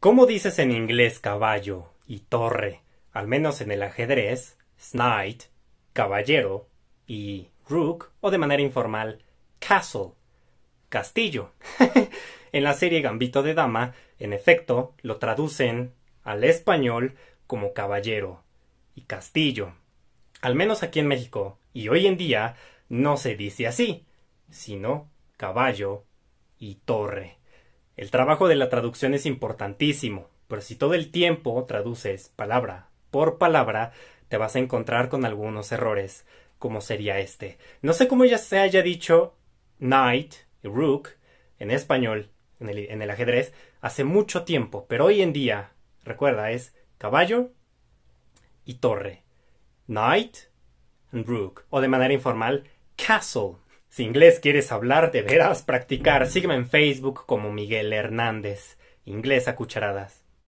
¿Cómo dices en inglés caballo y torre? Al menos en el ajedrez, knight, caballero y rook o de manera informal, castle, castillo. en la serie Gambito de Dama, en efecto, lo traducen al español como caballero y castillo. Al menos aquí en México y hoy en día no se dice así, sino caballo y torre. El trabajo de la traducción es importantísimo, pero si todo el tiempo traduces palabra por palabra, te vas a encontrar con algunos errores, como sería este. No sé cómo ya se haya dicho knight y rook en español, en el, ajedrez, hace mucho tiempo, pero hoy en día, recuerda, es caballo y torre. Knight and rook, o de manera informal, castle si inglés quieres hablar, deberás practicar. Sígueme en Facebook como Miguel Hernández. Inglés a cucharadas.